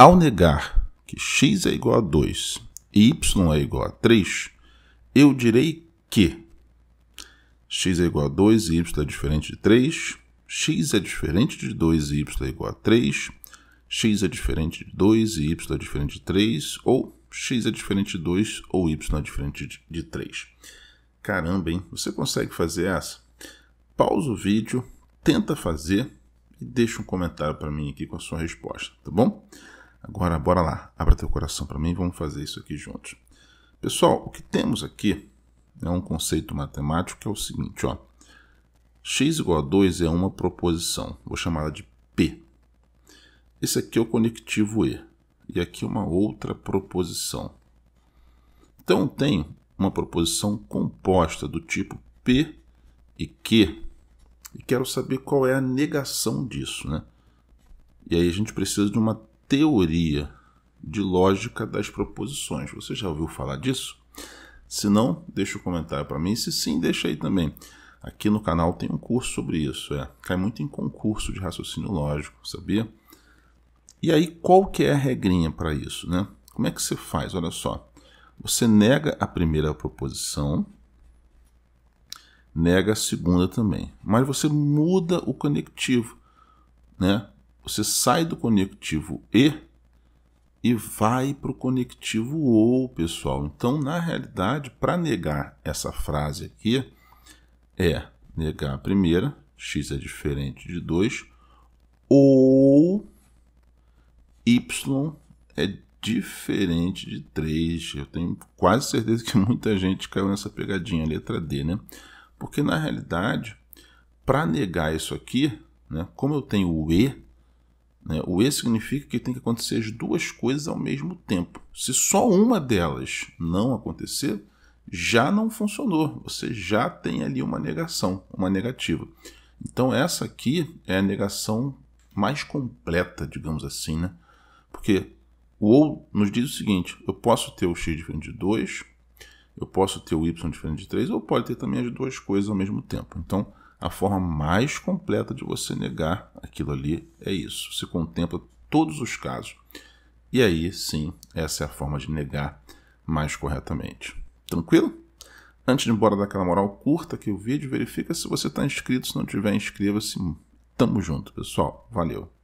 Ao negar que x é igual a 2 e y é igual a 3, eu direi que x é igual a 2 e y é diferente de 3, x é diferente de 2 e y é igual a 3, x é diferente de 2 e y é diferente de 3, ou x é diferente de 2 ou y é diferente de 3. Caramba, hein? Você consegue fazer essa? Pausa o vídeo, tenta fazer e deixa um comentário para mim aqui com a sua resposta, tá bom? Agora, bora lá, abra teu coração para mim, vamos fazer isso aqui juntos. Pessoal, o que temos aqui é um conceito matemático que é o seguinte, ó. x igual a 2 é uma proposição, vou chamá-la de P. Esse aqui é o conectivo E, e aqui é uma outra proposição. Então, eu tenho uma proposição composta do tipo P e Q, e quero saber qual é a negação disso, né? E aí a gente precisa de uma teoria de lógica das proposições. Você já ouviu falar disso? Se não, deixa o um comentário para mim. Se sim, deixa aí também. Aqui no canal tem um curso sobre isso. É. Cai muito em concurso de raciocínio lógico, sabia? E aí, qual que é a regrinha para isso? Né? Como é que você faz? Olha só. Você nega a primeira proposição, nega a segunda também. Mas você muda o conectivo. Né? Você sai do conectivo E e vai para o conectivo OU, pessoal. Então, na realidade, para negar essa frase aqui, é negar a primeira, x é diferente de 2, ou y é diferente de 3. Eu tenho quase certeza que muita gente caiu nessa pegadinha, letra D, né? Porque na realidade, para negar isso aqui, né, como eu tenho o E, né? O E significa que tem que acontecer as duas coisas ao mesmo tempo. Se só uma delas não acontecer, já não funcionou. Você já tem ali uma negação, uma negativa. Então, essa aqui é a negação mais completa, digamos assim, né? Porque o ou nos diz o seguinte: eu posso ter o x diferente de 2, eu posso ter o y diferente de 3, ou pode ter também as duas coisas ao mesmo tempo. Então, a forma mais completa de você negar aquilo ali é isso. Você contempla todos os casos. E aí, sim, essa é a forma de negar mais corretamente. Tranquilo? Antes de ir embora daquela moral, curta aqui o vídeo, verifica se você está inscrito. Se não tiver, inscreva-se. Tamo junto, pessoal. Valeu.